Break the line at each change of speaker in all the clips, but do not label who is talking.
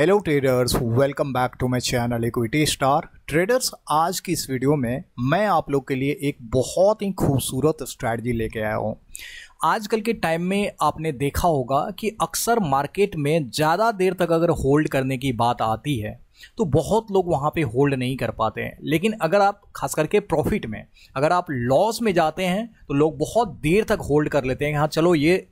hello traders welcome back to my channel equity star traders आज की इस video में मैं आप लोग के लिए एक बहुत ही खूबसूरत स्ट्रैटी लेके आया हूँ आजकल के टाइम में आपने देखा होगा कि अक्सर मार्केट में ज़्यादा देर तक अगर होल्ड करने की बात आती है तो बहुत लोग वहाँ पे होल्ड नहीं कर पाते हैं लेकिन अगर आप खास करके प्रॉफिट में अगर आप लॉस में जाते हैं तो लोग बहुत देर तक होल्ड कर लेते हैं हाँ चलो ये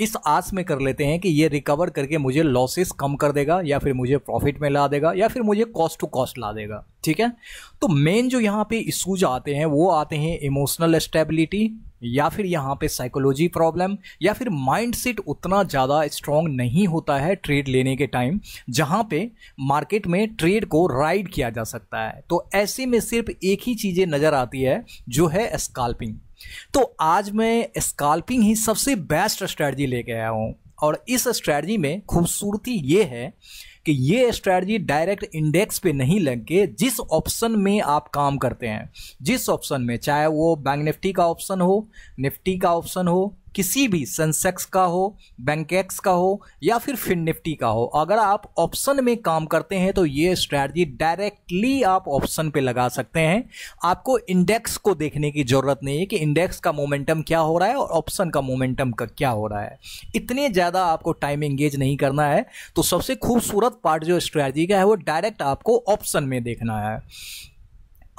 इस आस में कर लेते हैं कि ये रिकवर करके मुझे लॉसेस कम कर देगा या फिर मुझे प्रॉफिट में ला देगा या फिर मुझे कॉस्ट टू कॉस्ट ला देगा ठीक है तो मेन जो यहाँ पे इशूज आते हैं वो आते हैं इमोशनल स्टेबिलिटी या फिर यहाँ पे साइकोलॉजी प्रॉब्लम या फिर माइंडसेट उतना ज़्यादा स्ट्रांग नहीं होता है ट्रेड लेने के टाइम जहाँ पे मार्केट में ट्रेड को राइड किया जा सकता है तो ऐसे में सिर्फ एक ही चीज़ें नज़र आती है जो है स्काल्पिंग तो आज मैं स्काल्पिंग ही सबसे बेस्ट स्ट्रैटी लेके आया हूँ और इस स्ट्रैटी में खूबसूरती ये है कि ये स्ट्रैटी डायरेक्ट इंडेक्स पे नहीं लग के जिस ऑप्शन में आप काम करते हैं जिस ऑप्शन में चाहे वो बैंक निफ्टी का ऑप्शन हो निफ्टी का ऑप्शन हो किसी भी सेंसेक्स का हो बैंकेक्स का हो या फिर फिन निफ्टी का हो अगर आप ऑप्शन में काम करते हैं तो ये स्ट्रैटी डायरेक्टली आप ऑप्शन पे लगा सकते हैं आपको इंडेक्स को देखने की ज़रूरत नहीं है कि इंडेक्स का मोमेंटम क्या हो रहा है और ऑप्शन का मोमेंटम का क्या हो रहा है इतने ज़्यादा आपको टाइम एंगेज नहीं करना है तो सबसे खूबसूरत पार्ट जो स्ट्रैटी का है वो डायरेक्ट आपको ऑप्शन में देखना है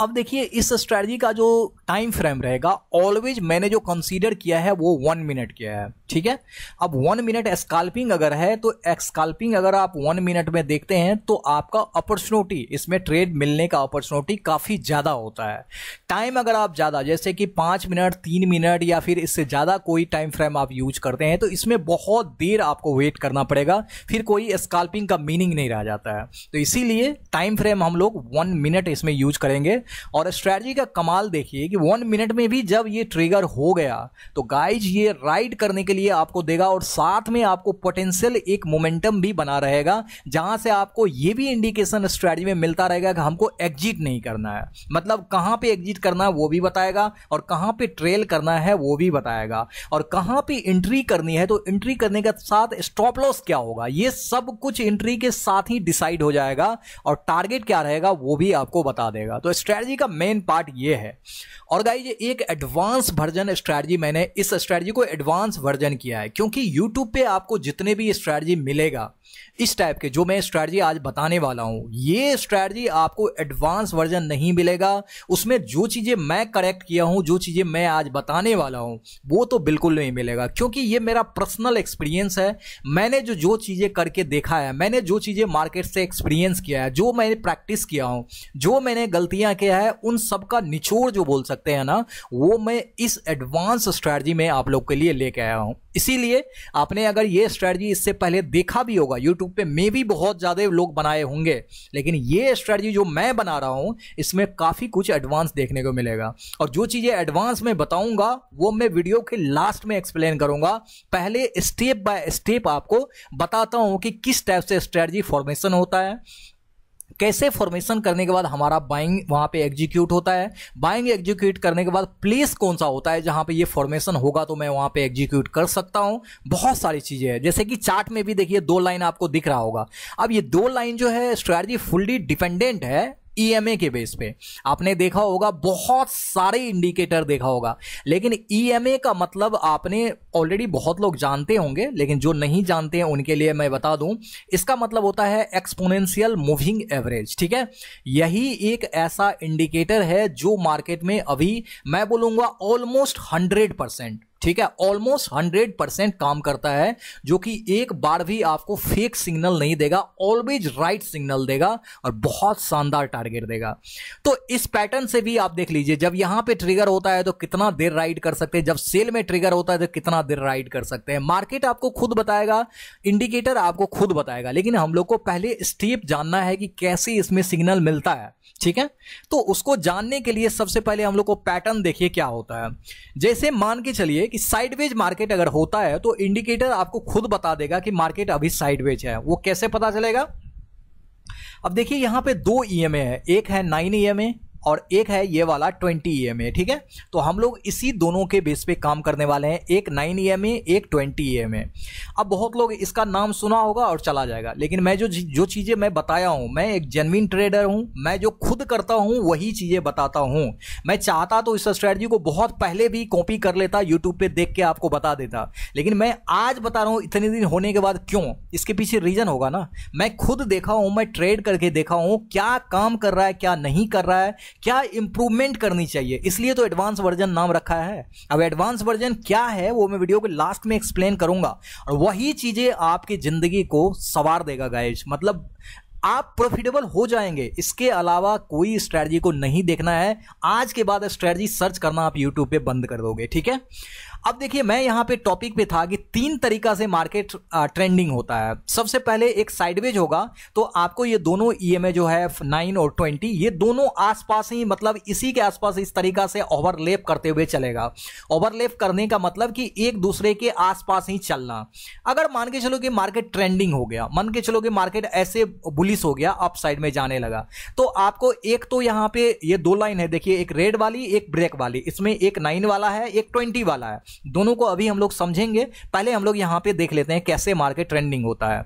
अब देखिए इस स्ट्रैटी का जो टाइम फ्रेम रहेगा ऑलवेज मैंने जो कंसीडर किया है वो वन मिनट किया है ठीक है अब वन मिनट स्काल्पिंग अगर है तो एक्सकाल्पिंग अगर आप वन मिनट में देखते हैं तो आपका अपॉर्चुनिटी इसमें ट्रेड मिलने का अपॉर्चुनिटी काफ़ी ज़्यादा होता है टाइम अगर आप ज़्यादा जैसे कि पांच मिनट तीन मिनट या फिर इससे ज़्यादा कोई टाइम फ्रेम आप यूज करते हैं तो इसमें बहुत देर आपको वेट करना पड़ेगा फिर कोई स्काल्पिंग का मीनिंग नहीं रह जाता है तो इसीलिए टाइम फ्रेम हम लोग वन मिनट इसमें यूज करेंगे और स्ट्रैटेजी का कमाल देखिए कि वन मिनट में भी जब ये ट्रिगर हो गया तो गाइज ये राइड करने के लिए आपको देगा और साथ में आपको पोटेंशियल एक मोमेंटम भी बना रहेगा जहां से आपको ये भी इंडिकेशन स्ट्रेटजी में मिलता रहेगा कि हमको एग्जिट नहीं करना है मतलब कहाँ पे एग्जिट करना है वो भी बताएगा और कहाँ पे ट्रेल करना है वो भी बताएगा और कहाँ पे एंट्री करनी है तो एंट्री करने के साथ स्टॉप लॉस क्या होगा ये सब कुछ एंट्री के साथ ही डिसाइड हो जाएगा और टारगेट क्या रहेगा वो भी आपको बता देगा तो स्ट्रेटजी का मेन पार्ट ये है और गाई ये एक एडवांस वर्जन स्ट्रैटजी मैंने इस स्ट्रैटी को एडवांस वर्जन किया है क्योंकि यूट्यूब पे आपको जितने भी स्ट्रैटी मिलेगा इस टाइप के जो मैं स्ट्रैटी आज बताने वाला हूँ ये स्ट्रैटजी आपको एडवांस वर्जन नहीं मिलेगा उसमें जो चीज़ें मैं करेक्ट किया हूँ जो चीज़ें मैं आज बताने वाला हूँ वो तो बिल्कुल नहीं मिलेगा क्योंकि ये मेरा पर्सनल एक्सपीरियंस है मैंने जो जो चीज़ें करके देखा है मैंने जो चीज़ें मार्केट से एक्सपीरियंस किया है जो मैंने प्रैक्टिस किया हूँ जो मैंने गलतियाँ किया है उन सबका निचोड़ जो बोल सकते सकते हैं ना वो मैं इस एडवांस स्ट्रैटी में आप लोग के लिए लेके आया हूँ इसीलिए आपने अगर ये स्ट्रैटी इससे पहले देखा भी होगा यूट्यूब पे मे भी बहुत ज़्यादा लोग बनाए होंगे लेकिन ये स्ट्रैटी जो मैं बना रहा हूँ इसमें काफ़ी कुछ एडवांस देखने को मिलेगा और जो चीज़ें एडवांस में बताऊँगा वो मैं वीडियो के लास्ट में एक्सप्लेन करूँगा पहले स्टेप बाय स्टेप आपको बताता हूँ कि किस टाइप से स्ट्रैटी फॉर्मेशन होता है कैसे फॉर्मेशन करने के बाद हमारा बाइंग वहां पे एग्जीक्यूट होता है बाइंग एग्जीक्यूट करने के बाद प्लेस कौन सा होता है जहां पे ये फॉर्मेशन होगा तो मैं वहां पे एग्जीक्यूट कर सकता हूं बहुत सारी चीजें हैं जैसे कि चार्ट में भी देखिए दो लाइन आपको दिख रहा होगा अब ये दो लाइन जो है स्ट्रैटी फुल्ली डिपेंडेंट है ईएमए e के बेस पे आपने देखा होगा बहुत सारे इंडिकेटर देखा होगा लेकिन ईएमए e का मतलब आपने ऑलरेडी बहुत लोग जानते होंगे लेकिन जो नहीं जानते हैं उनके लिए मैं बता दूं इसका मतलब होता है एक्सपोनेंशियल मूविंग एवरेज ठीक है यही एक ऐसा इंडिकेटर है जो मार्केट में अभी मैं बोलूंगा ऑलमोस्ट हंड्रेड परसेंट ठीक है ऑलमोस्ट हंड्रेड परसेंट काम करता है जो कि एक बार भी आपको फेक सिग्नल नहीं देगा ऑलवेज राइट सिग्नल देगा और बहुत शानदार टारगेट देगा तो इस पैटर्न से भी आप देख लीजिए जब यहां पे ट्रिगर होता है तो कितना देर राइड कर सकते हैं जब सेल में ट्रिगर होता है तो कितना देर राइड कर सकते हैं मार्केट आपको खुद बताएगा इंडिकेटर आपको खुद बताएगा लेकिन हम लोग को पहले स्टेप जानना है कि कैसे इसमें सिग्नल मिलता है ठीक है तो उसको जानने के लिए सबसे पहले हम लोग को पैटर्न देखिए क्या होता है जैसे मान के चलिए कि साइडवेज मार्केट अगर होता है तो इंडिकेटर आपको खुद बता देगा कि मार्केट अभी साइडवेज है वो कैसे पता चलेगा अब देखिए यहां पे दो ई है एक है नाइन ई और एक है ये वाला 20 ई एम ए ठीक है तो हम लोग इसी दोनों के बेस पे काम करने वाले हैं एक 9 ई एम ए एक 20 ई एम ए अब बहुत लोग इसका नाम सुना होगा और चला जाएगा लेकिन मैं जो जो चीज़ें मैं बताया हूँ मैं एक जेनविन ट्रेडर हूँ मैं जो खुद करता हूँ वही चीज़ें बताता हूँ मैं चाहता तो इस स्ट्रैटजी को बहुत पहले भी कॉपी कर लेता यूट्यूब पर देख के आपको बता देता लेकिन मैं आज बता रहा हूँ इतने दिन होने के बाद क्यों इसके पीछे रीज़न होगा ना मैं खुद देखा हूँ मैं ट्रेड करके देखा हूँ क्या काम कर रहा है क्या नहीं कर रहा है क्या इंप्रूवमेंट करनी चाहिए इसलिए तो एडवांस वर्जन नाम रखा है अब एडवांस वर्जन क्या है वो मैं वीडियो के लास्ट में एक्सप्लेन करूंगा और वही चीज़ें आपकी ज़िंदगी को सवार देगा गाइज मतलब आप प्रॉफिटेबल हो जाएंगे इसके अलावा कोई स्ट्रैटी को नहीं देखना है आज के बाद स्ट्रैटी सर्च करना आप यूट्यूब पे बंद कर दोगे ठीक है अब देखिए मैं यहाँ पे टॉपिक पे था कि तीन तरीका से मार्केट ट्रेंडिंग होता है सबसे पहले एक साइडवेज होगा तो आपको ये दोनों ई e जो है नाइन और ट्वेंटी ये दोनों आसपास ही मतलब इसी के आसपास इस तरीका से ओवरलेप करते हुए चलेगा ओवरलेप करने का मतलब कि एक दूसरे के आसपास ही चलना अगर मान के चलो कि मार्केट ट्रेंडिंग हो गया मान के चलो कि मार्केट ऐसे बुलिस हो गया अप साइड में जाने लगा तो आपको एक तो यहाँ पे ये दो लाइन है देखिए एक रेड वाली एक ब्रेक वाली इसमें एक नाइन वाला है एक ट्वेंटी वाला है दोनों को अभी हम लोग समझेंगे पहले हम लोग यहाँ पे देख लेते हैं कैसे मार्केट ट्रेंडिंग होता है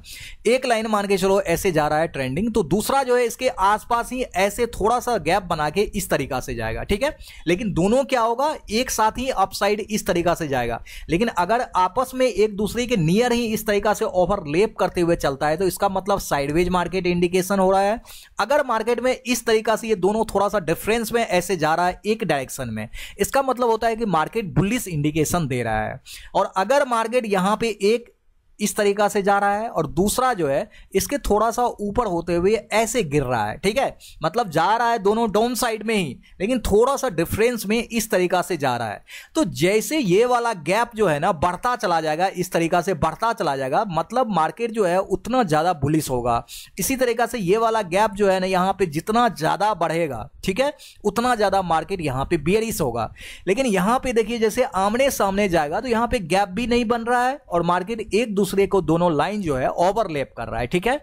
एक लाइन मान के चलो ऐसे जा रहा है ट्रेंडिंग तो दूसरा जो है इसके आसपास ही ऐसे थोड़ा सा गैप बना के इस तरीका से जाएगा ठीक है लेकिन दोनों क्या होगा एक साथ ही अपसाइड इस तरीका से जाएगा लेकिन अगर आपस में एक दूसरे के नियर ही इस तरीका से ओवरलेप करते हुए चलता है तो इसका मतलब साइडवेज मार्केट इंडिकेशन हो रहा है अगर मार्केट में इस तरीका से ये दोनों थोड़ा सा डिफरेंस में ऐसे जा रहा है एक डायरेक्शन में इसका मतलब होता है कि मार्केट बुलिस इंडिकेशन इंडिकेशन दे रहा है और अगर मार्केट यहां पे एक इस तरीका से जा रहा है और दूसरा जो है इसके थोड़ा सा ऊपर होते हुए ऐसे गिर रहा है ठीक है मतलब जा रहा है दोनों डाउन साइड में ही लेकिन थोड़ा सा डिफरेंस में इस तरीका से जा रहा है तो जैसे ये वाला गैप जो है ना बढ़ता चला जाएगा इस तरीका से बढ़ता चला जाएगा मतलब मार्केट जो है उतना ज़्यादा बुलिस होगा इसी तरीका से ये वाला गैप जो है ना यहाँ पर जितना ज़्यादा बढ़ेगा ठीक है उतना ज़्यादा मार्केट यहाँ पर बेरिस होगा लेकिन यहाँ पर देखिए जैसे आमने सामने जाएगा तो यहाँ पर गैप भी नहीं बन रहा है और मार्केट एक दूसरे को दोनों लाइन जो है ओवरलेप कर रहा है ठीक है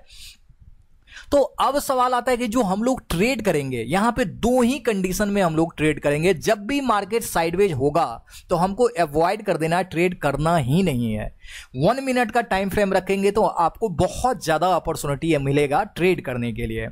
तो अब सवाल आता है कि जो हम लोग ट्रेड करेंगे यहां पे दो ही कंडीशन में हम लोग ट्रेड करेंगे जब भी मार्केट साइडवेज होगा तो हमको अवॉइड कर देना ट्रेड करना ही नहीं है वन मिनट का टाइम फ्रेम रखेंगे तो आपको बहुत ज्यादा अपॉर्चुनिटी मिलेगा ट्रेड करने के लिए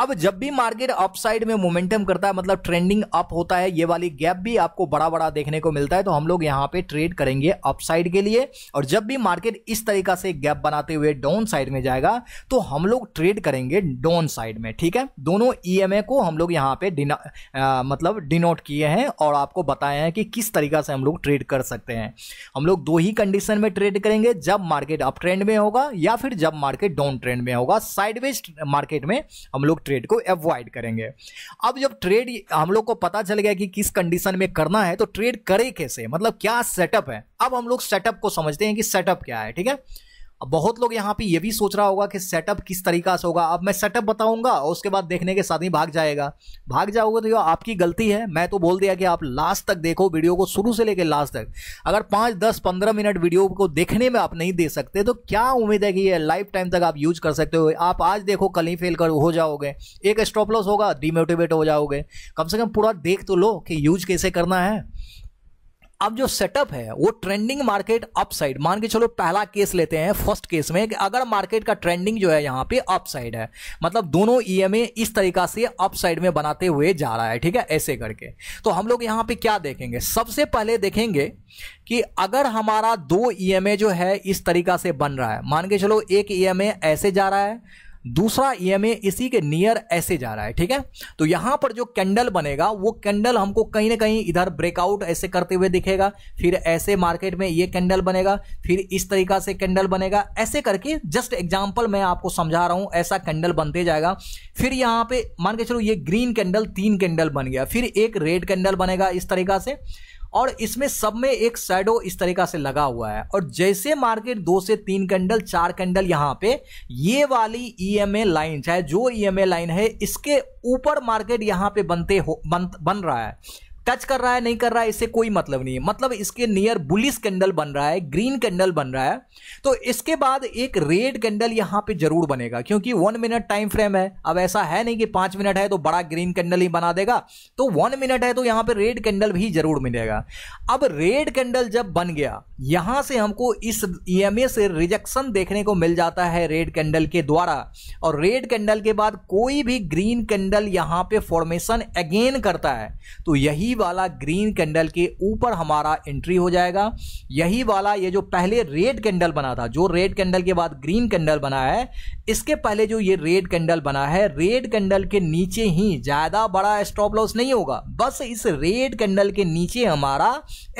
अब जब भी मार्केट अपसाइड में मोमेंटम करता है मतलब ट्रेंडिंग अप होता है ये वाली गैप भी आपको बड़ा बड़ा देखने को मिलता है तो हम लोग यहाँ पे ट्रेड करेंगे अपसाइड के लिए और जब भी मार्केट इस तरीका से गैप बनाते हुए डाउन साइड में जाएगा तो हम लोग ट्रेड करेंगे डाउन साइड में ठीक है दोनों ई e को हम लोग यहाँ पे आ, मतलब डिनोट किए हैं और आपको बताए हैं कि किस तरीका से हम लोग ट्रेड कर सकते हैं हम लोग दो ही कंडीशन में ट्रेड करेंगे जब मार्केट अप ट्रेंड में होगा या फिर जब मार्केट डाउन ट्रेंड में होगा साइडवेज मार्केट में हम लोग ट्रेड को अवॉइड करेंगे अब जब ट्रेड हम लोग को पता चल गया कि किस कंडीशन में करना है तो ट्रेड करे कैसे मतलब क्या सेटअप है अब हम लोग सेटअप को समझते हैं कि सेटअप क्या है ठीक है बहुत लोग यहाँ पे ये भी सोच रहा होगा कि सेटअप किस तरीका से होगा अब मैं सेटअप बताऊंगा और उसके बाद देखने के साथ ही भाग जाएगा भाग जाओगे तो ये आपकी गलती है मैं तो बोल दिया कि आप लास्ट तक देखो वीडियो को शुरू से लेकर लास्ट तक अगर पाँच दस पंद्रह मिनट वीडियो को देखने में आप नहीं दे सकते तो क्या उम्मीद है कि ये लाइफ टाइम तक आप यूज कर सकते हो आप आज देखो कल ही फेल कर हो जाओगे एक स्टॉप लॉस होगा डिमोटिवेट हो जाओगे कम से कम पूरा देख तो लो कि यूज कैसे करना है अब जो सेटअप है वो ट्रेंडिंग मार्केट अपसाइड मान के चलो पहला केस लेते हैं फर्स्ट केस में कि अगर मार्केट का ट्रेंडिंग जो है यहाँ पे अपसाइड है मतलब दोनों ईएमए इस तरीका से अपसाइड में बनाते हुए जा रहा है ठीक है ऐसे करके तो हम लोग यहाँ पे क्या देखेंगे सबसे पहले देखेंगे कि अगर हमारा दो ईएमए जो है इस तरीका से बन रहा है मान के चलो एक ई ऐसे जा रहा है दूसरा ईएमए इसी के नियर ऐसे जा रहा है ठीक है तो यहां पर जो कैंडल बनेगा वो कैंडल हमको कहीं ना कहीं इधर ब्रेकआउट ऐसे करते हुए दिखेगा फिर ऐसे मार्केट में ये कैंडल बनेगा फिर इस तरीका से कैंडल बनेगा ऐसे करके जस्ट एग्जाम्पल मैं आपको समझा रहा हूं ऐसा कैंडल बनते जाएगा फिर यहां पर मान के चलो ये ग्रीन कैंडल तीन कैंडल बन गया फिर एक रेड कैंडल बनेगा इस तरीका से और इसमें सब में एक शेडो इस तरीका से लगा हुआ है और जैसे मार्केट दो से तीन कैंडल चार कैंडल यहाँ पे ये वाली ईएमए e लाइन चाहे जो ईएमए e लाइन है इसके ऊपर मार्केट यहाँ पे बनते हो बन, बन रहा है टच कर रहा है नहीं कर रहा है इससे कोई मतलब नहीं है मतलब इसके नियर बुलिस कैंडल बन रहा है ग्रीन कैंडल बन रहा है तो इसके बाद एक रेड कैंडल यहाँ पे जरूर बनेगा क्योंकि वन मिनट टाइम फ्रेम है अब ऐसा है नहीं कि पांच मिनट है तो बड़ा ग्रीन कैंडल ही बना देगा तो वन मिनट है तो यहाँ पे रेड कैंडल भी जरूर मिलेगा अब रेड कैंडल जब बन गया यहां से हमको इस ई से रिजेक्शन देखने को मिल जाता है रेड कैंडल के द्वारा और रेड कैंडल के बाद कोई भी ग्रीन कैंडल यहां पे फॉर्मेशन अगेन करता है तो यही वाला ग्रीन कैंडल के ऊपर हमारा एंट्री हो जाएगा यही वाला ये जो पहले रेड कैंडल बना था जो रेड कैंडल के बाद ग्रीन कैंडल बना है इसके पहले जो ये रेड कैंडल बना है रेड कैंडल के नीचे ही ज़्यादा बड़ा स्टॉप लॉस नहीं होगा बस इस रेड कैंडल के नीचे हमारा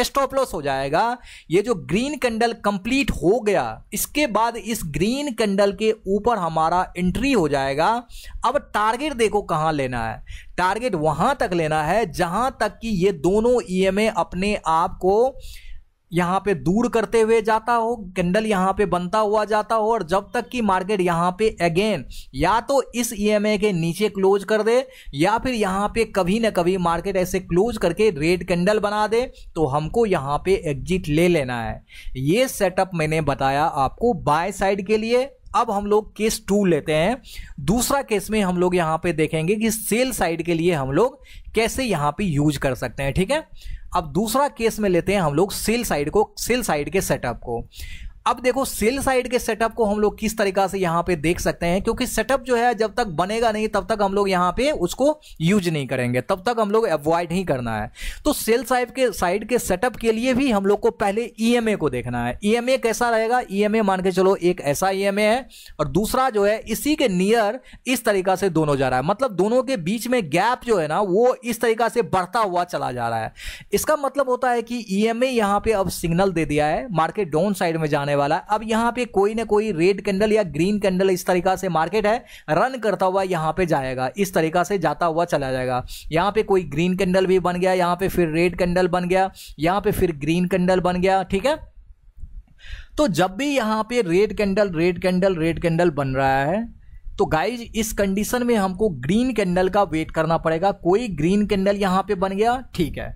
स्टॉप लॉस हो जाएगा ये जो ग्रीन कैंडल कंप्लीट हो गया इसके बाद इस ग्रीन कैंडल के ऊपर हमारा एंट्री हो जाएगा अब टारगेट देखो कहां लेना है टारगेट वहां तक लेना है जहां तक कि ये दोनों ईएमए e अपने आप को यहाँ पे दूर करते हुए जाता हो कैंडल यहाँ पे बनता हुआ जाता हो और जब तक कि मार्केट यहाँ पे अगेन या तो इस ईएमए e के नीचे क्लोज कर दे या फिर यहाँ पे कभी ना कभी मार्केट ऐसे क्लोज करके रेड कैंडल बना दे तो हमको यहाँ पे एग्जिट ले लेना है ये सेटअप मैंने बताया आपको बाय साइड के लिए अब हम लोग केस टू लेते हैं दूसरा केस में हम लोग यहाँ पे देखेंगे कि सेल साइड के लिए हम लोग कैसे यहाँ पे यूज कर सकते हैं ठीक है अब दूसरा केस में लेते हैं हम लोग सेल साइड को सेल साइड के सेटअप को अब देखो सेल साइड के सेटअप को हम लोग किस तरीका से यहाँ पे देख सकते हैं क्योंकि सेटअप जो है जब तक बनेगा नहीं तब तक हम लोग यहाँ पे उसको यूज नहीं करेंगे तब तक हम लोग अवॉइड ही करना है तो सेल साइड के साइड के सेटअप के लिए भी हम लोग को पहले ई e को देखना है ई e कैसा रहेगा ई e मान के चलो एक ऐसा ई है और दूसरा जो है इसी के नियर इस तरीका से दोनों जा रहा है मतलब दोनों के बीच में गैप जो है ना वो इस तरीका से बढ़ता हुआ चला जा रहा है इसका मतलब होता है कि ई एम यहाँ पे अब सिग्नल दे दिया है मार्केट डाउन साइड में जाने वाला है अब यहां पे कोई ना कोई रेड कैंडल या ग्रीन कैंडल इस तरीका से मार्केट है रन करता हुआ यहां पे जाएगा इस तरीका से जाता हुआ चला जाएगा यहां पे कोई ग्रीन कैंडल भी बन गया यहां पे फिर रेड कैंडल बन गया यहां पे फिर ग्रीन कैंडल बन गया ठीक है तो जब भी यहां पे red candle red candle red candle बन रहा है तो गाइज इस कंडीशन में हमको ग्रीन कैंडल का वेट करना पड़ेगा कोई ग्रीन कैंडल यहां पे बन गया ठीक है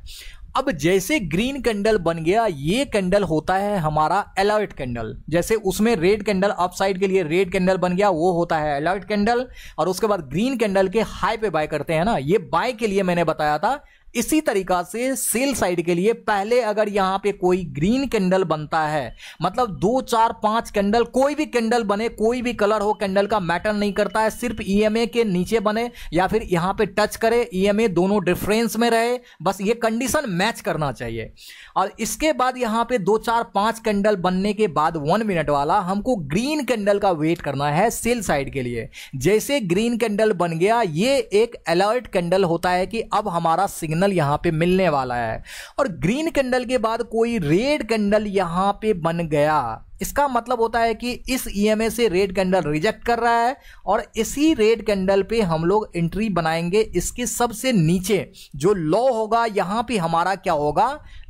अब जैसे ग्रीन कैंडल बन गया ये कैंडल होता है हमारा अलर्ट कैंडल जैसे उसमें रेड कैंडल अपसाइड के लिए रेड कैंडल बन गया वो होता है अलर्ट कैंडल और उसके बाद ग्रीन कैंडल के हाई पे बाय करते हैं ना ये बाय के लिए मैंने बताया था इसी तरीका से सेल साइड के लिए पहले अगर यहां पे कोई ग्रीन कैंडल बनता है मतलब दो चार पांच कैंडल कोई भी कैंडल बने कोई भी कलर हो कैंडल का मैटर नहीं करता है सिर्फ ईएमए के नीचे बने या फिर यहां पे टच करे ईएमए दोनों डिफरेंस में रहे बस ये कंडीशन मैच करना चाहिए और इसके बाद यहां पे दो चार पांच कैंडल बनने के बाद वन मिनट वाला हमको ग्रीन कैंडल का वेट करना है सेल साइड के लिए जैसे ग्रीन कैंडल बन गया ये एक अलर्ट कैंडल होता है कि अब हमारा सिग्नल कैंडल यहाँ पे मिलने वाला है और ग्रीन कैंडल के बाद कोई रेड कैंडल यहाँ पे बन गया इसका मतलब होता है कि इस ईएमए e से रेड कैंडल रिजेक्ट कर रहा है और इसी रेड कैंडल पे हम लोग एंट्री बनाएंगे इसके सबसे नीचे जो लो होगा यहाँ पे हमारा क्या होगा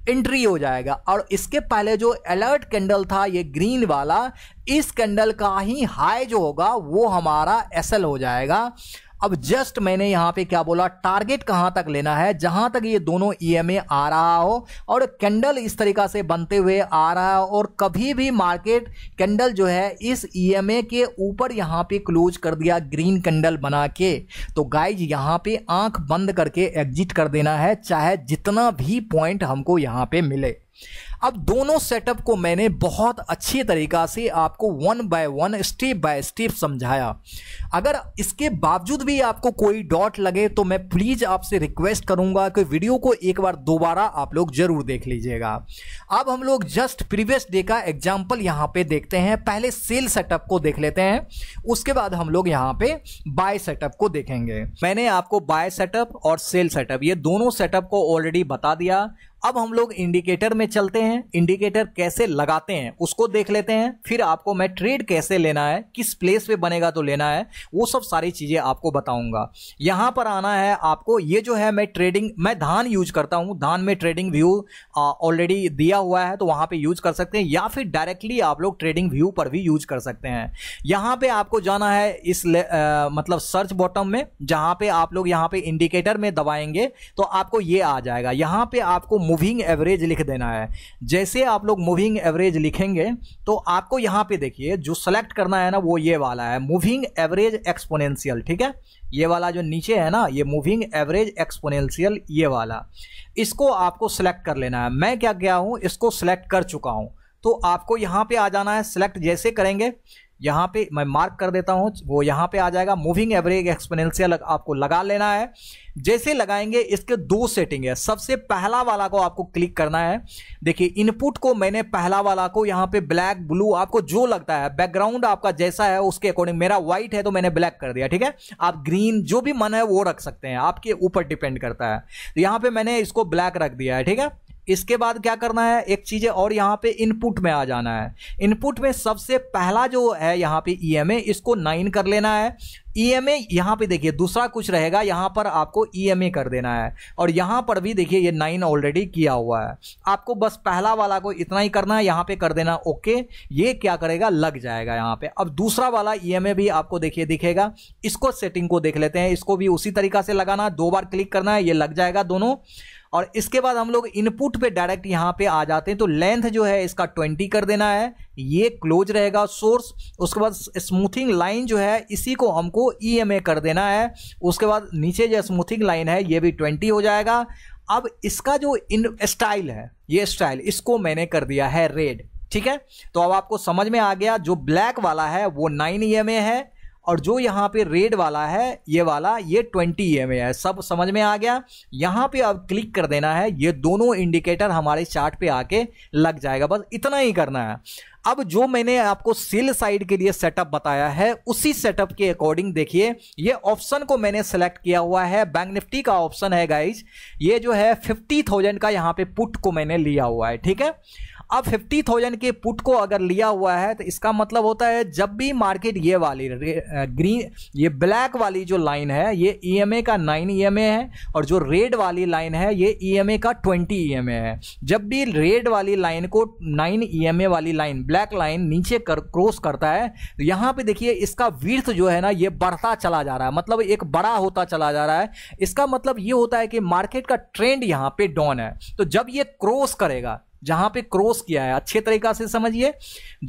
एंट्री हो जाएगा और इसके पहले जो अलर्ट कैंडल था ये ग्रीन वाला इस कैंडल का ही हाई जो होगा वो हमारा एसएल हो जाएगा अब जस्ट मैंने यहाँ पे क्या बोला टारगेट कहाँ तक लेना है जहां तक ये दोनों ईएमए e आ रहा हो और कैंडल इस तरीका से बनते हुए आ रहा हो और कभी भी मार्केट कैंडल जो है इस ईएमए e के ऊपर यहाँ पे क्लोज कर दिया ग्रीन कैंडल बना के तो गाइज यहाँ पे आंख बंद करके एग्जिट कर देना है चाहे जितना भी पॉइंट हमको यहाँ पे मिले अब दोनों सेटअप को मैंने बहुत अच्छे तरीका से आपको one by one step by step समझाया अगर इसके बावजूद भी आपको कोई डॉट लगे तो मैं प्लीज़ आपसे रिक्वेस्ट करूंगा कि वीडियो को एक बार दोबारा आप लोग ज़रूर देख लीजिएगा अब हम लोग जस्ट प्रीवियस डे का एग्जाम्पल यहाँ पे देखते हैं पहले सेल सेटअप को देख लेते हैं उसके बाद हम लोग यहाँ पे बाय सेटअप को देखेंगे मैंने आपको बाय सेटअप और सेल सेटअप ये दोनों सेटअप को ऑलरेडी बता दिया अब हम लोग इंडिकेटर में चलते हैं इंडिकेटर कैसे लगाते हैं उसको देख लेते हैं फिर आपको मैं ट्रेड कैसे लेना है किस प्लेस पे बनेगा तो लेना है वो सब सारी चीज़ें आपको बताऊंगा यहाँ पर आना है आपको ये जो है मैं ट्रेडिंग मैं धान यूज करता हूँ धान में ट्रेडिंग व्यू ऑलरेडी दिया हुआ है तो वहाँ पर यूज कर सकते हैं या फिर डायरेक्टली आप लोग ट्रेडिंग व्यू पर भी यूज कर सकते हैं यहाँ पर आपको जाना है इस आ, मतलब सर्च बॉटम में जहाँ पर आप लोग यहाँ पर इंडिकेटर में दबाएंगे तो आपको ये आ जाएगा यहाँ पर आपको मूविंग एवरेज लिख देना है जैसे आप लोग मूविंग एवरेज लिखेंगे तो आपको यहाँ पे देखिए जो सेलेक्ट करना है ना वो ये वाला है मूविंग एवरेज एक्सपोनेंशियल ठीक है ये वाला जो नीचे है ना ये मूविंग एवरेज एक्सपोनेंशियल ये वाला इसको आपको सेलेक्ट कर लेना है मैं क्या गया हूँ इसको सेलेक्ट कर चुका हूँ तो आपको यहाँ पे आ जाना है सेलेक्ट जैसे करेंगे यहाँ पे मैं मार्क कर देता हूँ वो यहाँ पे आ जाएगा मूविंग एवरेज एक्सपोनेंशियल आपको लगा लेना है जैसे लगाएंगे इसके दो सेटिंग है सबसे पहला वाला को आपको क्लिक करना है देखिए इनपुट को मैंने पहला वाला को यहाँ पे ब्लैक ब्लू आपको जो लगता है बैकग्राउंड आपका जैसा है उसके अकॉर्डिंग मेरा व्हाइट है तो मैंने ब्लैक कर दिया ठीक है आप ग्रीन जो भी मन है वो रख सकते हैं आपके ऊपर डिपेंड करता है तो यहाँ पर मैंने इसको ब्लैक रख दिया है ठीक है इसके बाद क्या करना है एक चीज़ है और यहाँ पे इनपुट में आ जाना है इनपुट में सबसे पहला जो है यहाँ पे ईएमए e इसको नाइन कर लेना है ईएमए e यहाँ पे देखिए दूसरा कुछ रहेगा यहाँ पर आपको ईएमए e कर देना है और यहाँ पर भी देखिए ये नाइन ऑलरेडी किया हुआ है आपको बस पहला वाला को इतना ही करना है यहाँ पे कर देना ओके ये क्या करेगा लग जाएगा यहाँ पे अब दूसरा वाला ईएमए भी आपको देखिए दिखेगा इसको सेटिंग को देख लेते हैं इसको भी उसी तरीका से लगाना दो बार क्लिक करना है ये लग जाएगा दोनों और इसके बाद हम लोग इनपुट पे डायरेक्ट यहाँ पे आ जाते हैं तो लेंथ जो है इसका ट्वेंटी कर देना है ये क्लोज रहेगा सोर्स उसके बाद स्मूथिंग लाइन जो है इसी को हमको ई e कर देना है उसके बाद नीचे जो स्मूथिंग लाइन है ये भी ट्वेंटी हो जाएगा अब इसका जो इन स्टाइल है ये स्टाइल इसको मैंने कर दिया है रेड ठीक है तो अब आपको समझ में आ गया जो ब्लैक वाला है वो नाइन ई e है और जो यहाँ पे रेड वाला है ये वाला ये 20 ई है सब समझ में आ गया यहाँ पे अब क्लिक कर देना है ये दोनों इंडिकेटर हमारे चार्ट पे आके लग जाएगा बस इतना ही करना है अब जो मैंने आपको सेल साइड के लिए सेटअप बताया है उसी सेटअप के अकॉर्डिंग देखिए ये ऑप्शन को मैंने सेलेक्ट किया हुआ है बैंक निफ्टी का ऑप्शन है गाइज ये जो है फिफ्टी थाउजेंड का यहाँ पे पुट को मैंने लिया हुआ है ठीक है अब फिफ्टी थाउजेंड के पुट को अगर लिया हुआ है तो इसका मतलब होता है जब भी मार्केट ये वाली ग्रीन ये ब्लैक वाली जो लाइन है ये ई e का नाइन ई e है और जो रेड वाली लाइन है ये ई e का ट्वेंटी ई है जब भी रेड वाली लाइन को नाइन ई वाली लाइन ब्लैक लाइन नीचे कर क्रॉस करता है तो यहाँ पर देखिए इसका वीर्थ जो है ना ये बढ़ता चला जा रहा है मतलब एक बड़ा होता चला जा रहा है इसका मतलब ये होता है कि मार्केट का ट्रेंड यहाँ पे डॉन है तो जब ये क्रॉस करेगा जहां पे क्रॉस किया है अच्छे तरीका से समझिए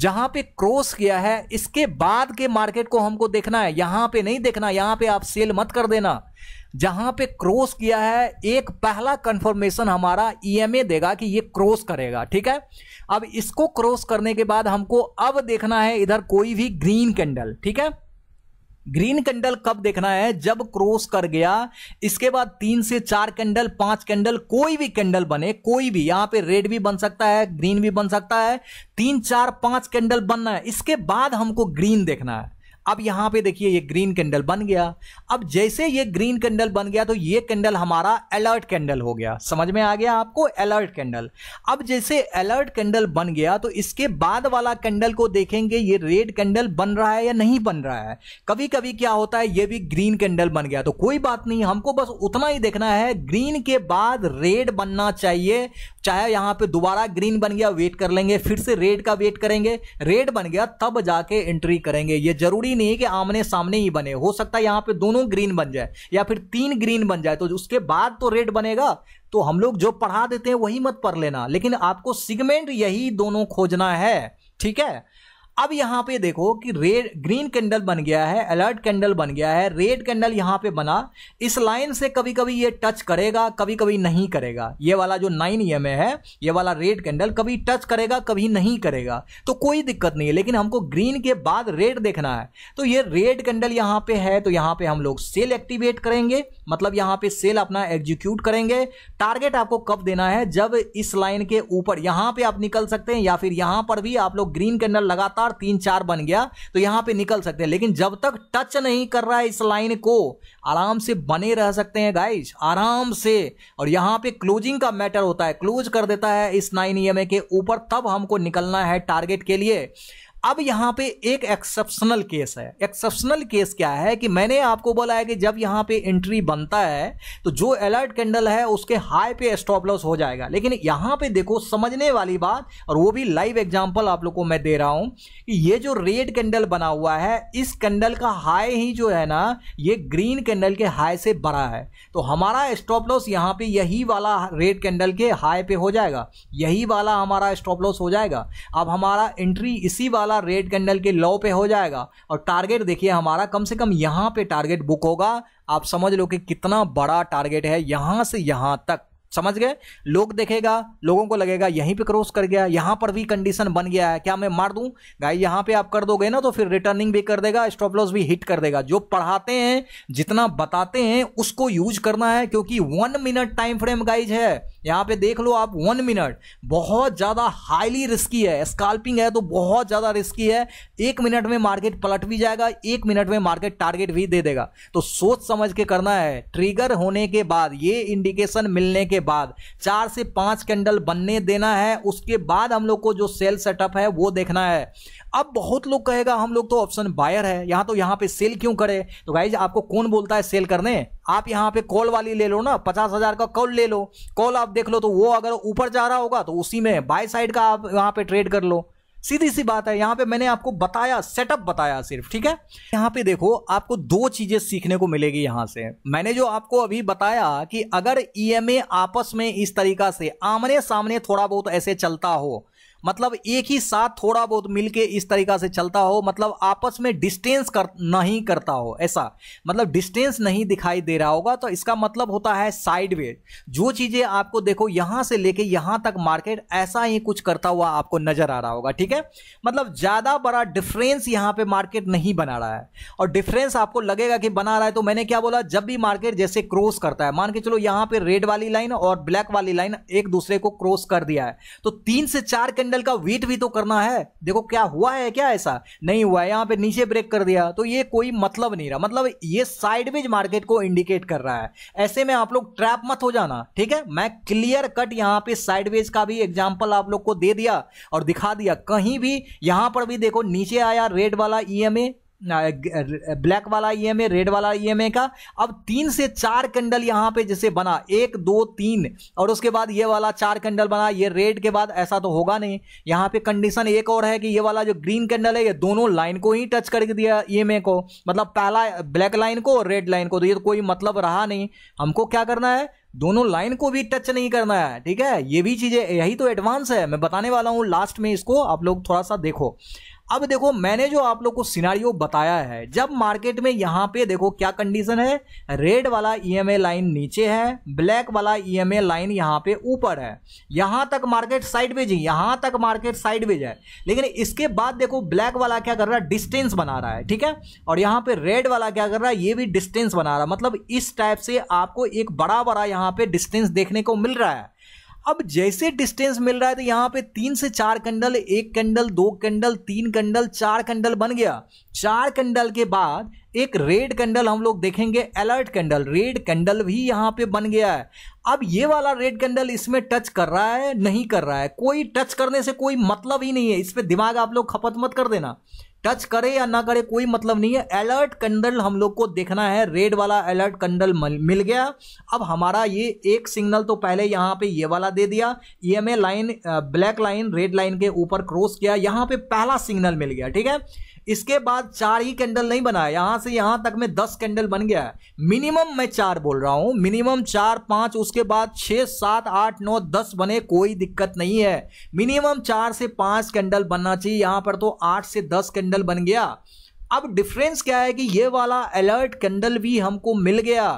जहां पे क्रॉस किया है इसके बाद के मार्केट को हमको देखना है यहां पे नहीं देखना यहां पे आप सेल मत कर देना जहां पे क्रॉस किया है एक पहला कंफर्मेशन हमारा ईएमए e देगा कि ये क्रॉस करेगा ठीक है अब इसको क्रॉस करने के बाद हमको अब देखना है इधर कोई भी ग्रीन कैंडल ठीक है ग्रीन कैंडल कब देखना है जब क्रॉस कर गया इसके बाद तीन से चार कैंडल पांच कैंडल कोई भी कैंडल बने कोई भी यहां पे रेड भी बन सकता है ग्रीन भी बन सकता है तीन चार पांच कैंडल बनना है इसके बाद हमको ग्रीन देखना है अब यहां पे देखिए ये ग्रीन कैंडल बन गया अब जैसे ये ग्रीन कैंडल बन गया तो ये कैंडल हमारा अलर्ट कैंडल हो गया समझ में आ गया आपको अलर्ट कैंडल अब जैसे अलर्ट कैंडल बन गया तो इसके बाद वाला कैंडल को देखेंगे ये रेड कैंडल बन रहा है या नहीं बन रहा है कभी कभी क्या होता है ये भी ग्रीन कैंडल बन गया तो कोई बात नहीं हमको बस उतना ही देखना है ग्रीन के बाद रेड बनना चाहिए चाहे यहां पर दोबारा ग्रीन बन गया वेट कर लेंगे फिर से रेड का वेट करेंगे रेड बन गया तब जाके एंट्री करेंगे ये जरूरी जरूरी नहीं है कि आमने सामने ही बने हो सकता है यहाँ पे दोनों ग्रीन बन जाए या फिर तीन ग्रीन बन जाए तो उसके बाद तो रेड बनेगा तो हम लोग जो पढ़ा देते हैं वही मत पढ़ लेना लेकिन आपको सिगमेंट यही दोनों खोजना है ठीक है अब यहाँ पे देखो कि रेड ग्रीन कैंडल बन गया है अलर्ट कैंडल बन गया है रेड कैंडल यहाँ पे बना इस लाइन से कभी कभी ये टच करेगा कभी कभी नहीं करेगा ये वाला जो नाइन ई है ये वाला रेड कैंडल कभी टच करेगा कभी नहीं करेगा तो कोई दिक्कत नहीं है लेकिन हमको ग्रीन के बाद रेड देखना है तो ये रेड कैंडल यहाँ पर है तो यहाँ पर हम लोग सेल एक्टिवेट करेंगे मतलब यहाँ पर सेल अपना एग्जीक्यूट करेंगे टारगेट आपको कब देना है जब इस लाइन के ऊपर यहाँ पर आप निकल सकते हैं या फिर यहाँ पर भी आप लोग ग्रीन कैंडल लगातार चार तीन चार बन गया तो यहां पे निकल सकते हैं लेकिन जब तक टच नहीं कर रहा है इस लाइन को आराम से बने रह सकते हैं गाइज आराम से और यहां पे क्लोजिंग का मैटर होता है क्लोज कर देता है इस नाइन ई e के ऊपर तब हमको निकलना है टारगेट के लिए अब यहां पे एक एक्सेप्शनल केस है एक्सेप्शनल केस क्या है कि मैंने आपको बोला है कि जब यहां पे एंट्री बनता है तो जो अलर्ट कैंडल है उसके हाई पे स्टॉप लॉस हो जाएगा लेकिन यहाँ पे देखो समझने वाली बात और वो भी लाइव एग्जांपल आप लोग को मैं दे रहा हूं कि ये जो रेड कैंडल बना हुआ है इस कैंडल का हाई ही जो है ना ये ग्रीन कैंडल के हाई से बड़ा है तो हमारा स्टॉप लॉस यहाँ पे यही वाला रेड कैंडल के हाई पे हो जाएगा यही वाला हमारा स्टॉप लॉस हो जाएगा अब हमारा एंट्री इसी वाला वाला रेड कैंडल के लो पे हो जाएगा और टारगेट देखिए हमारा कम से कम यहाँ पे टारगेट बुक होगा आप समझ लो कि कितना बड़ा टारगेट है यहाँ से यहाँ तक समझ गए लोग देखेगा लोगों को लगेगा यहीं पे क्रॉस कर गया यहाँ पर भी कंडीशन बन गया है क्या मैं मार दूँ गाय यहाँ पे आप कर दोगे ना तो फिर रिटर्निंग भी कर देगा स्टॉप लॉस भी हिट कर देगा जो पढ़ाते हैं जितना बताते हैं उसको यूज करना है क्योंकि one minute time frame guys है यहाँ पे देख लो आप वन मिनट बहुत ज़्यादा हाईली रिस्की है स्काल्पिंग है तो बहुत ज़्यादा रिस्की है एक मिनट में मार्केट पलट भी जाएगा एक मिनट में मार्केट टारगेट भी दे देगा तो सोच समझ के करना है ट्रिगर होने के बाद ये इंडिकेशन मिलने के बाद चार से पाँच कैंडल बनने देना है उसके बाद हम लोग को जो सेल सेटअप है वो देखना है अब बहुत लोग कहेगा हम लोग तो ऑप्शन बायर है यहाँ तो यहाँ पे सेल क्यों करे तो गाइज आपको कौन बोलता है सेल करने आप यहाँ पे कॉल वाली ले लो ना पचास हजार का कॉल ले लो कॉल आप देख लो तो वो अगर ऊपर जा रहा होगा तो उसी में बाय साइड का आप यहाँ पे ट्रेड कर लो सीधी सी बात है यहां पे मैंने आपको बताया सेटअप बताया सिर्फ ठीक है यहां पे देखो आपको दो चीजें सीखने को मिलेगी यहाँ से मैंने जो आपको अभी बताया कि अगर ईएमए e आपस में इस तरीका से आमने सामने थोड़ा बहुत ऐसे चलता हो मतलब एक ही साथ थोड़ा बहुत मिलके इस तरीका से चलता हो मतलब आपस में डिस्टेंस कर नहीं करता हो ऐसा मतलब डिस्टेंस नहीं दिखाई दे रहा होगा तो इसका मतलब होता है साइड वे जो चीज़ें आपको देखो यहाँ से लेके यहाँ तक मार्केट ऐसा ही कुछ करता हुआ आपको नज़र आ रहा होगा ठीक है मतलब ज़्यादा बड़ा डिफरेंस यहाँ पे मार्केट नहीं बना रहा है और डिफरेंस आपको लगेगा कि बना रहा है तो मैंने क्या बोला जब भी मार्केट जैसे क्रॉस करता है मान के चलो यहाँ पर रेड वाली लाइन और ब्लैक वाली लाइन एक दूसरे को क्रॉस कर दिया है तो तीन से चार के कैंडल का वेट भी तो करना है देखो क्या हुआ है क्या ऐसा नहीं हुआ है यहाँ पे नीचे ब्रेक कर दिया तो ये कोई मतलब नहीं रहा मतलब ये साइडवेज मार्केट को इंडिकेट कर रहा है ऐसे में आप लोग ट्रैप मत हो जाना ठीक है मैं क्लियर कट यहाँ पे साइडवेज का भी एग्जाम्पल आप लोग को दे दिया और दिखा दिया कहीं भी यहां पर भी देखो नीचे आया रेड वाला ई e ब्लैक वाला ई एम ए रेड वाला ई एम ए का अब तीन से चार कंडल यहाँ पे जैसे बना एक दो तीन और उसके बाद ये वाला चार कंडल बना ये रेड के बाद ऐसा तो होगा नहीं यहाँ पे कंडीशन एक और है कि ये वाला जो ग्रीन कैंडल है ये दोनों लाइन को ही टच कर दिया ई एम ए को मतलब पहला ब्लैक लाइन को और रेड लाइन को तो ये तो कोई मतलब रहा नहीं हमको क्या करना है दोनों लाइन को भी टच नहीं करना है ठीक है ये भी चीज़ें यही तो एडवांस है मैं बताने वाला हूँ लास्ट में इसको आप लोग थोड़ा सा देखो अब देखो मैंने जो आप लोग को सिनारियो बताया है जब मार्केट में यहाँ पे देखो क्या कंडीशन है रेड वाला ईएमए e लाइन नीचे है ब्लैक वाला ईएमए e लाइन यहाँ पे ऊपर है यहाँ तक मार्केट साइड है यहाँ तक मार्केट साइड वेज है लेकिन इसके बाद देखो ब्लैक वाला क्या कर रहा है डिस्टेंस बना रहा है ठीक है और यहाँ पे रेड वाला क्या कर रहा है ये भी डिस्टेंस बना रहा है मतलब इस टाइप से आपको एक बड़ा बड़ा यहाँ पे डिस्टेंस देखने को मिल रहा है अब जैसे डिस्टेंस मिल रहा है तो यहाँ पे तीन से चार कंडल एक कंडल दो कंडल तीन कंडल चार कंडल बन गया चार कंडल के बाद एक रेड कैंडल हम लोग देखेंगे अलर्ट कैंडल रेड कैंडल भी यहाँ पे बन गया है अब ये वाला रेड कैंडल इसमें टच कर रहा है नहीं कर रहा है कोई टच करने से कोई मतलब ही नहीं है इस पर दिमाग आप लोग खपत मत कर देना टच करे या ना करे कोई मतलब नहीं है अलर्ट कंडल हम लोग को देखना है रेड वाला अलर्ट कंडल मिल गया अब हमारा ये एक सिग्नल तो पहले यहाँ पे ये वाला दे दिया ये में line black line red line के ऊपर क्रॉस किया यहाँ पे पहला सिग्नल मिल गया ठीक है इसके बाद चार ही कैंडल नहीं बना है यहां से यहां तक में दस कैंडल बन गया है मिनिमम मैं चार बोल रहा हूं मिनिमम चार पांच उसके बाद छह सात आठ नौ दस बने कोई दिक्कत नहीं है मिनिमम चार से पांच कैंडल बनना चाहिए यहां पर तो आठ से दस कैंडल बन गया अब डिफरेंस क्या है कि ये वाला अलर्ट कैंडल भी हमको मिल गया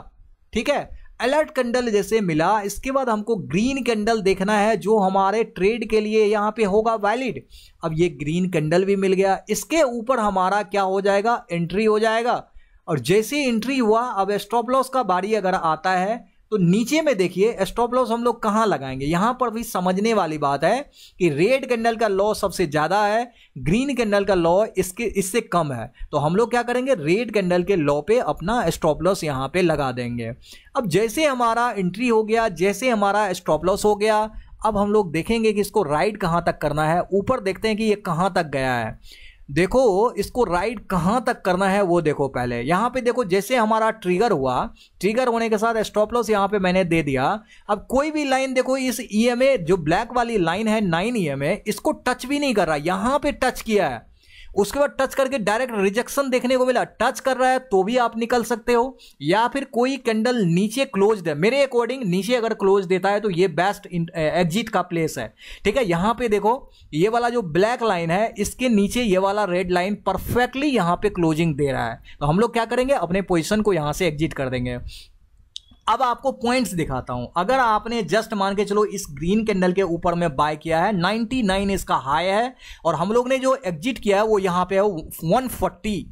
ठीक है अलर्ट कैंडल जैसे मिला इसके बाद हमको ग्रीन कैंडल देखना है जो हमारे ट्रेड के लिए यहाँ पे होगा वैलिड अब ये ग्रीन कैंडल भी मिल गया इसके ऊपर हमारा क्या हो जाएगा एंट्री हो जाएगा और जैसे एंट्री हुआ अब स्टॉप लॉस का बारी अगर आता है तो नीचे में देखिए स्टॉप लॉस हम लोग कहाँ लगाएंगे यहाँ पर भी समझने वाली बात है कि रेड कैंडल का लॉ सबसे ज़्यादा है ग्रीन कैंडल का लॉ इसके इससे कम है तो हम लोग क्या करेंगे रेड कैंडल के लॉ पे अपना स्टॉप लॉस यहाँ पे लगा देंगे अब जैसे हमारा एंट्री हो गया जैसे हमारा स्टॉप लॉस हो गया अब हम लोग देखेंगे कि इसको राइड कहाँ तक करना है ऊपर देखते हैं कि ये कहाँ तक गया है देखो इसको राइड कहाँ तक करना है वो देखो पहले यहाँ पे देखो जैसे हमारा ट्रिगर हुआ ट्रिगर होने के साथ स्टॉप लॉस यहाँ पे मैंने दे दिया अब कोई भी लाइन देखो इस ईएमए जो ब्लैक वाली लाइन है नाइन ईएमए इसको टच भी नहीं कर रहा यहाँ पे टच किया है उसके बाद टच करके डायरेक्ट रिजेक्शन देखने को मिला टच कर रहा है तो भी आप निकल सकते हो या फिर कोई कैंडल नीचे क्लोज है मेरे अकॉर्डिंग नीचे अगर क्लोज देता है तो ये बेस्ट एग्जिट का प्लेस है ठीक है यहाँ पे देखो ये वाला जो ब्लैक लाइन है इसके नीचे ये वाला रेड लाइन परफेक्टली यहाँ पे क्लोजिंग दे रहा है तो हम लोग क्या करेंगे अपने पोजिशन को यहाँ से एग्जिट कर देंगे अब आपको पॉइंट्स दिखाता हूं अगर आपने जस्ट मान के चलो इस ग्रीन कैंडल के ऊपर में बाय किया है 99 इसका हाई है और हम लोग ने जो एग्जिट किया है वो यहाँ पे है 140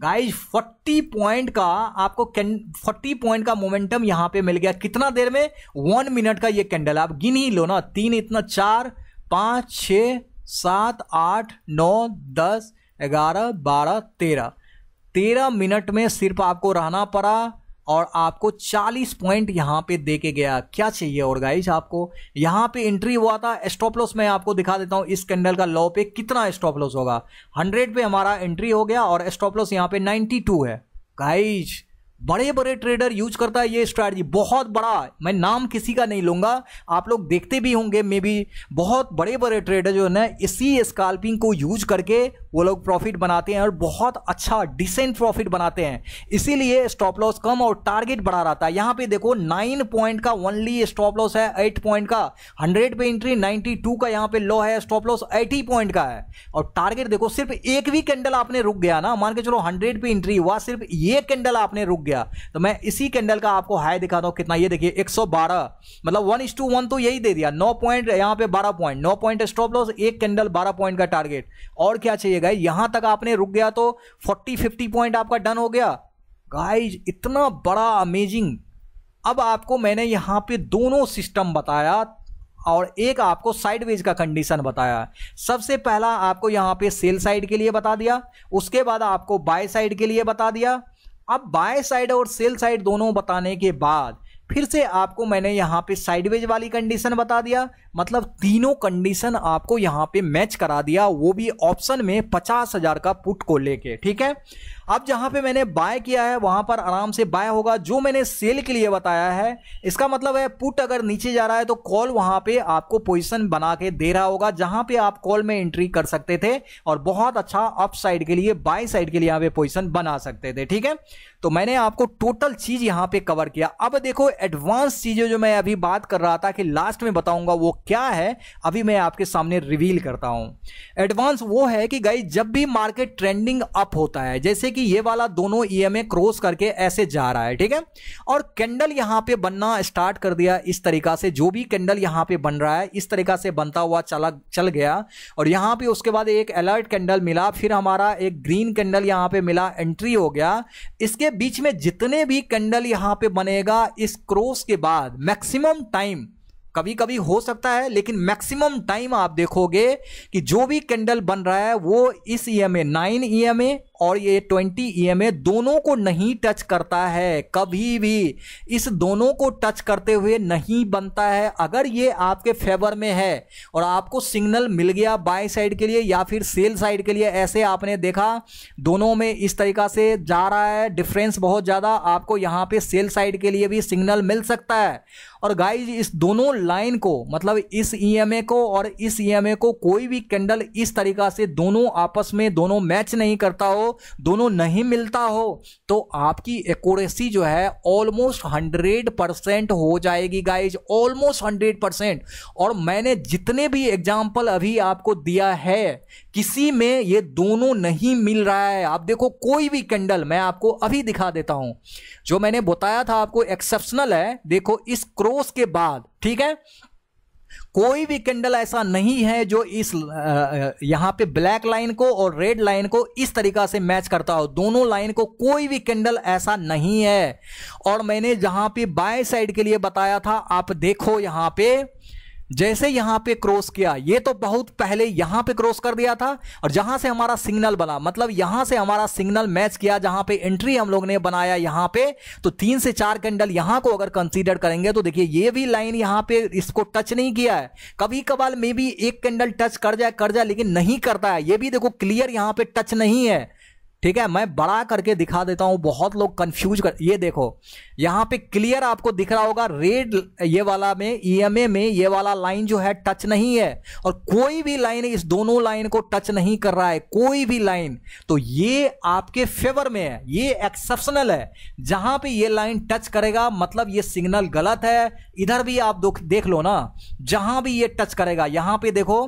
गाइज 40 पॉइंट का आपको 40 पॉइंट का मोमेंटम यहाँ पे मिल गया कितना देर में वन मिनट का ये कैंडल आप गिन ही लो ना तीन इतना चार पाँच छ सात आठ नौ दस ग्यारह बारह तेरह तेरह मिनट में सिर्फ आपको रहना पड़ा और आपको 40 पॉइंट यहां पे देके गया क्या चाहिए और गाइज आपको यहाँ पे एंट्री हुआ था स्टॉप लॉस मैं आपको दिखा देता हूं इस कैंडल का लो पे कितना स्टॉप लॉस होगा 100 पे हमारा एंट्री हो गया और स्टॉप लॉस यहाँ पे 92 है गाइज बड़े बड़े ट्रेडर यूज करता है ये स्ट्रैटी बहुत बड़ा मैं नाम किसी का नहीं लूंगा आप लोग देखते भी होंगे मे बी बहुत बड़े बड़े ट्रेडर जो है ना इसी स्काल्पिंग को यूज करके वो लोग प्रॉफिट बनाते हैं और बहुत अच्छा डिसेंट प्रॉफिट बनाते हैं इसीलिए स्टॉप लॉस कम और टारगेट बढ़ा रहता है यहाँ पे देखो नाइन पॉइंट का ओनली स्टॉप लॉस है एट पॉइंट का हंड्रेड पे एंट्री नाइन्टी टू का यहाँ पे लो है स्टॉप लॉस एटी पॉइंट का है और टारगेट देखो सिर्फ एक भी कैंडल आपने रुक गया ना मान के चलो हंड्रेड पे एंट्री हुआ सिर्फ ये कैंडल आपने रुक गया तो मैं इसी कैंडल का आपको हाई दिखाता हूँ कितना ये देखिए 112 मतलब वन इस टू वन तो यही दे दिया नौ पॉइंट यहाँ पे बारह पॉइंट नौ पॉइंट स्टॉप लॉस एक कैंडल बारह पॉइंट का टारगेट और क्या चाहिए गाई यहाँ तक आपने रुक गया तो फोर्टी फिफ्टी पॉइंट आपका डन हो गया गाइज इतना बड़ा अमेजिंग अब आपको मैंने यहाँ पे दोनों सिस्टम बताया और एक आपको साइडवेज का कंडीशन बताया सबसे पहला आपको यहाँ पे सेल साइड के लिए बता दिया उसके बाद आपको बाय साइड के लिए बता दिया अब बाय साइड और सेल साइड दोनों बताने के बाद फिर से आपको मैंने यहाँ पे साइडवेज वाली कंडीशन बता दिया मतलब तीनों कंडीशन आपको यहाँ पे मैच करा दिया वो भी ऑप्शन में पचास हजार का पुट को लेके ठीक है अब जहां पे मैंने बाय किया है वहां पर आराम से बाय होगा जो मैंने सेल के लिए बताया है इसका मतलब है पुट अगर नीचे जा रहा है तो कॉल वहां पे आपको पोजीशन बना के दे रहा होगा जहां पे आप कॉल में एंट्री कर सकते थे और बहुत अच्छा अप साइड के लिए बाय साइड के लिए यहां पे पोजिशन बना सकते थे ठीक है तो मैंने आपको टोटल चीज यहां पर कवर किया अब देखो एडवांस चीजें जो मैं अभी बात कर रहा था कि लास्ट में बताऊंगा वो क्या है अभी मैं आपके सामने रिवील करता हूं एडवांस वो है कि गाई जब भी मार्केट ट्रेंडिंग अप होता है जैसे कि कि ये वाला दोनों ईएमए e क्रॉस करके ऐसे जा रहा है ठीक है और कैंडल यहां पे बनना स्टार्ट कर दिया इस तरीका से जो भी कैंडल यहां पे बन रहा है इस तरीका से बनता हुआ चला चल गया और यहां पे उसके बाद एक अलर्ट कैंडल मिला फिर हमारा एक ग्रीन कैंडल यहां पे मिला एंट्री हो गया इसके बीच में जितने भी कैंडल यहां पे बनेगा इस क्रॉस के बाद मैक्सिमम टाइम कभी कभी हो सकता है लेकिन मैक्सिमम टाइम आप देखोगे कि जो भी कैंडल बन रहा है वो इस E M A nine E M A और ये 20 ए e दोनों को नहीं टच करता है कभी भी इस दोनों को टच करते हुए नहीं बनता है अगर ये आपके फेवर में है और आपको सिग्नल मिल गया बाई साइड के लिए या फिर सेल साइड के लिए ऐसे आपने देखा दोनों में इस तरीका से जा रहा है डिफरेंस बहुत ज़्यादा आपको यहाँ पे सेल साइड के लिए भी सिग्नल मिल सकता है और गाइज इस दोनों लाइन को मतलब इस ए e को और इस ए e को कोई भी कैंडल इस तरीका से दोनों आपस में दोनों मैच नहीं करता हो दोनों नहीं मिलता हो तो आपकी एक्यूरेसी जो है ऑलमोस्ट हंड्रेड परसेंट हो जाएगी गाइज ऑलमोस्ट हंड्रेड परसेंट और मैंने जितने भी एग्जाम्पल अभी आपको दिया है किसी में ये दोनों नहीं मिल रहा है आप देखो कोई भी कैंडल मैं आपको अभी दिखा देता हूं जो मैंने बताया था आपको एक्सेप्शनल है देखो इस क्रॉस के बाद ठीक है कोई भी कैंडल ऐसा नहीं है जो इस यहां पे ब्लैक लाइन को और रेड लाइन को इस तरीका से मैच करता हो दोनों लाइन को कोई भी कैंडल ऐसा नहीं है और मैंने जहां पे बाएं साइड के लिए बताया था आप देखो यहां पे जैसे यहां पे क्रॉस किया ये तो बहुत पहले यहां पे क्रॉस कर दिया था और जहां से हमारा सिग्नल बना मतलब यहां से हमारा सिग्नल मैच किया जहां पे एंट्री हम लोग ने बनाया यहां पे तो तीन से चार कैंडल यहां को अगर कंसीडर करेंगे तो देखिए ये भी लाइन यहां पे इसको टच नहीं किया है कभी कभार मे बी एक कैंडल टच कर जाए कर जाए लेकिन नहीं करता है ये भी देखो क्लियर यहां पर टच नहीं है ठीक है मैं बड़ा करके दिखा देता हूं बहुत लोग कंफ्यूज कर ये देखो यहां पे क्लियर आपको दिख रहा होगा रेड ये वाला में ईएमए में ये वाला लाइन जो है टच नहीं है और कोई भी लाइन इस दोनों लाइन को टच नहीं कर रहा है कोई भी लाइन तो ये आपके फेवर में है ये एक्सेप्शनल है जहां पे ये लाइन टच करेगा मतलब ये सिग्नल गलत है इधर भी आप देख लो ना जहां भी ये टच करेगा यहां पर देखो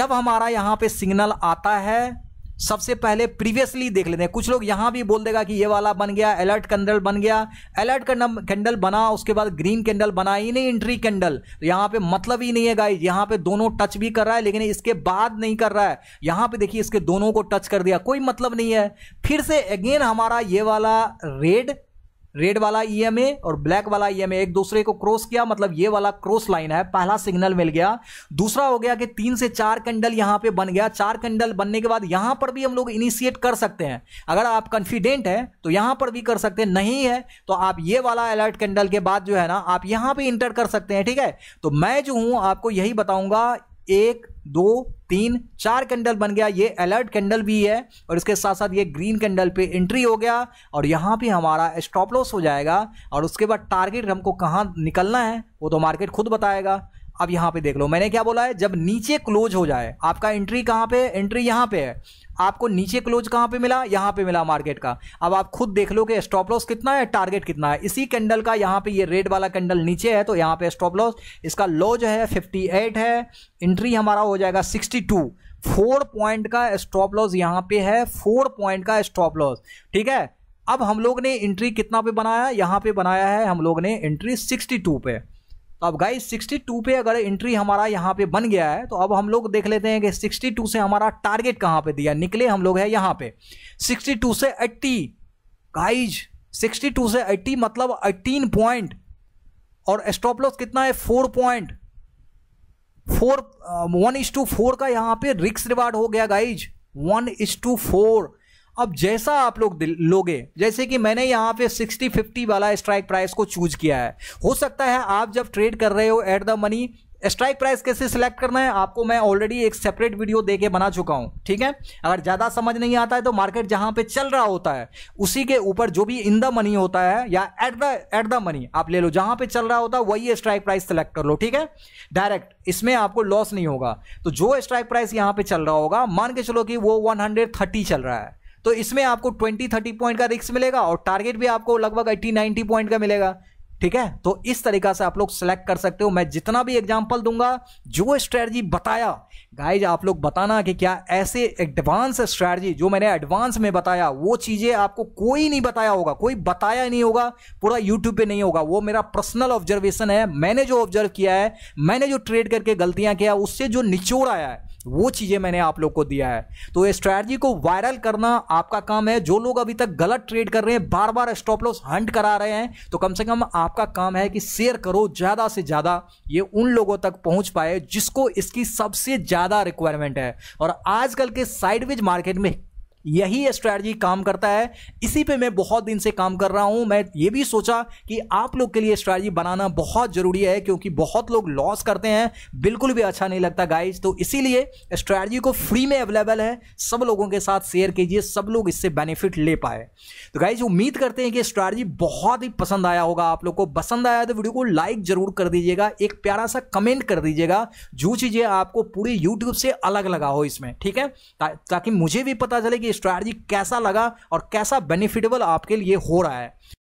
जब हमारा यहां पर सिग्नल आता है सबसे पहले प्रीवियसली देख लेते हैं कुछ लोग यहां भी बोल देगा कि ये वाला बन गया अलर्ट कैंडल बन गया अलर्ट कैंडल बना उसके बाद ग्रीन कैंडल बना ही नहीं एंट्री कैंडल तो यहां पे मतलब ही नहीं है गाइस यहां पे दोनों टच भी कर रहा है लेकिन इसके बाद नहीं कर रहा है यहां पे देखिए इसके दोनों को टच कर दिया कोई मतलब नहीं है फिर से अगेन हमारा ये वाला रेड रेड वाला ईएमए e और ब्लैक वाला ईएमए e एक दूसरे को क्रॉस किया मतलब ये वाला क्रॉस लाइन है पहला सिग्नल मिल गया दूसरा हो गया कि तीन से चार कैंडल यहां पे बन गया चार कैंडल बनने के बाद यहां पर भी हम लोग इनिशिएट कर सकते हैं अगर आप कॉन्फिडेंट हैं तो यहां पर भी कर सकते हैं नहीं है तो आप ये वाला अलर्ट कैंडल के बाद जो है ना आप यहां पर इंटर कर सकते हैं ठीक है तो मैं जो हूं आपको यही बताऊंगा एक दो तीन चार कैंडल बन गया ये अलर्ट कैंडल भी है और इसके साथ साथ ये ग्रीन कैंडल पे एंट्री हो गया और यहाँ पे हमारा स्टॉप लॉस हो जाएगा और उसके बाद टारगेट हमको कहाँ निकलना है वो तो मार्केट खुद बताएगा अब यहाँ पे देख लो मैंने क्या बोला है जब नीचे क्लोज हो जाए आपका एंट्री कहाँ पे एंट्री यहाँ पे है आपको नीचे क्लोज कहाँ पे मिला यहाँ पे मिला मार्केट का अब आप खुद देख लो कि स्टॉप लॉस कितना है टारगेट कितना है इसी कैंडल का यहाँ पे ये रेड वाला कैंडल नीचे है तो यहाँ पे स्टॉप लॉस इसका लो जो है 58 है एंट्री हमारा हो जाएगा 62 फोर पॉइंट का स्टॉप लॉस यहाँ पे है फोर पॉइंट का स्टॉप लॉस ठीक है अब हम लोग ने एंट्री कितना पे बनाया यहाँ पे बनाया है हम लोग ने एंट्री सिक्सटी पे तो अब गाइस 62 पे अगर एंट्री हमारा यहाँ पे बन गया है तो अब हम लोग देख लेते हैं कि 62 से हमारा टारगेट कहाँ पे दिया निकले हम लोग है यहाँ पे 62 से 80 गाइज 62 से 80 मतलब 18 पॉइंट और स्टॉप लॉस कितना है 4 point four one is to four का यहाँ पे रिक्स रिवार्ड हो गया guys one is to four अब जैसा आप लोग लोगे जैसे कि मैंने यहाँ पे 60 50 वाला स्ट्राइक प्राइस को चूज किया है हो सकता है आप जब ट्रेड कर रहे हो at the money strike price कैसे सिलेक्ट करना है आपको मैं ऑलरेडी एक सेपरेट वीडियो दे के बना चुका हूँ ठीक है अगर ज़्यादा समझ नहीं आता है तो मार्केट जहाँ पे चल रहा होता है उसी के ऊपर जो भी इन द मनी होता है या at the at the money आप ले लो जहाँ पे चल रहा होता है वही स्ट्राइक प्राइस सेलेक्ट कर लो ठीक है डायरेक्ट इसमें आपको लॉस नहीं होगा तो जो स्ट्राइक प्राइस यहाँ पर चल रहा होगा मान के चलो कि वो वन चल रहा है तो इसमें आपको ट्वेंटी थर्टी पॉइंट का रिक्स मिलेगा और टारगेट भी आपको लगभग एट्टी नाइन्टी पॉइंट का मिलेगा ठीक है तो इस तरीका से आप लोग सेलेक्ट कर सकते हो मैं जितना भी एग्जाम्पल दूंगा जो स्ट्रेटजी बताया गाइज आप लोग बताना कि क्या ऐसे एडवांस स्ट्रेटजी जो मैंने एडवांस में बताया वो चीज़ें आपको कोई नहीं बताया होगा कोई बताया नहीं होगा पूरा यूट्यूब पे नहीं होगा वो मेरा पर्सनल ऑब्जर्वेशन है मैंने जो ऑब्जर्व किया है मैंने जो ट्रेड करके गलतियां किया उससे जो निचोड़ आया है वो चीज़ें मैंने आप लोग को दिया है तो ये स्ट्रैटी को वायरल करना आपका काम है जो लोग अभी तक गलत ट्रेड कर रहे हैं बार बार स्टॉप लॉस हंट करा रहे हैं तो कम से कम आपका काम है कि शेयर करो ज़्यादा से ज़्यादा ये उन लोगों तक पहुंच पाए जिसको इसकी सबसे ज़्यादा रिक्वायरमेंट है और आजकल के साइडवेज मार्केट में यही स्ट्रैटी काम करता है इसी पे मैं बहुत दिन से काम कर रहा हूँ मैं ये भी सोचा कि आप लोग के लिए स्ट्रैटी बनाना बहुत ज़रूरी है क्योंकि बहुत लोग लॉस करते हैं बिल्कुल भी अच्छा नहीं लगता गाइज तो इसीलिए स्ट्रैटी को फ्री में अवेलेबल है सब लोगों के साथ शेयर कीजिए सब लोग इससे बेनिफिट ले पाए तो गाइज उम्मीद करते हैं कि स्ट्रैटी बहुत ही पसंद आया होगा आप लोग को पसंद आया तो वीडियो को लाइक ज़रूर कर दीजिएगा एक प्यारा सा कमेंट कर दीजिएगा जो चीज़ें आपको पूरी यूट्यूब से अलग लगा हो इसमें ठीक है ताकि मुझे भी पता चले कि स्ट्रैटी स्ट्रैटेजी कैसा लगा और कैसा बेनिफिटेबल आपके लिए हो रहा है